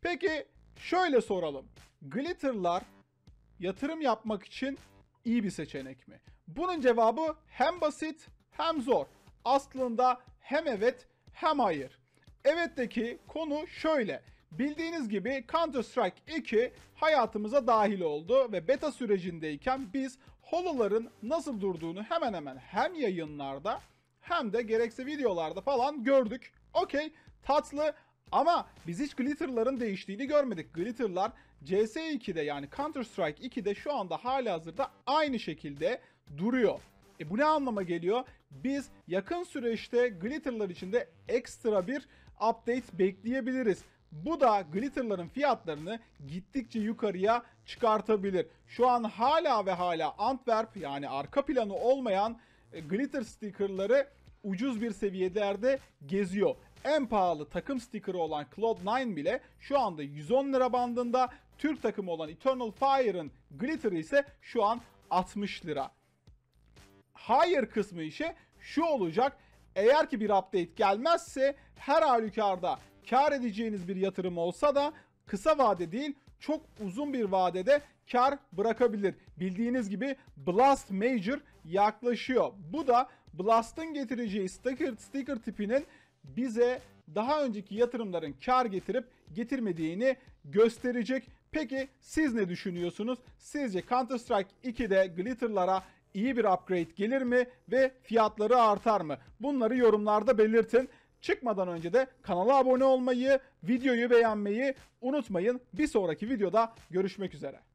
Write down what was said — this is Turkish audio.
Peki şöyle soralım. Glitter'lar yatırım yapmak için iyi bir seçenek mi? Bunun cevabı hem basit hem zor. Aslında hem evet hem hayır. Evet'teki konu şöyle. Bildiğiniz gibi Counter Strike 2 hayatımıza dahil oldu ve beta sürecindeyken biz holoların nasıl durduğunu hemen hemen hem yayınlarda hem de gerekse videolarda falan gördük. Okey tatlı ama biz hiç glitterların değiştiğini görmedik. Glitterlar CS2'de yani Counter Strike 2'de şu anda hala hazırda aynı şekilde duruyor. E bu ne anlama geliyor? Biz yakın süreçte glitterlar içinde ekstra bir update bekleyebiliriz. Bu da glitterların fiyatlarını gittikçe yukarıya çıkartabilir. Şu an hala ve hala Antwerp yani arka planı olmayan e, glitter stickerları ucuz bir seviyelerde geziyor. En pahalı takım stikeri olan Cloud9 bile şu anda 110 lira bandında. Türk takımı olan Eternal Fire'ın Glitter'ı ise şu an 60 lira. Hayır kısmı işe şu olacak. Eğer ki bir update gelmezse her halükarda kar edeceğiniz bir yatırım olsa da kısa vade değil çok uzun bir vadede kar bırakabilir. Bildiğiniz gibi Blast Major yaklaşıyor. Bu da Blast'ın getireceği sticker, sticker tipinin bize daha önceki yatırımların kar getirip getirmediğini gösterecek. Peki siz ne düşünüyorsunuz? Sizce Counter Strike 2'de Glitter'lara iyi bir upgrade gelir mi ve fiyatları artar mı? Bunları yorumlarda belirtin. Çıkmadan önce de kanala abone olmayı, videoyu beğenmeyi unutmayın. Bir sonraki videoda görüşmek üzere.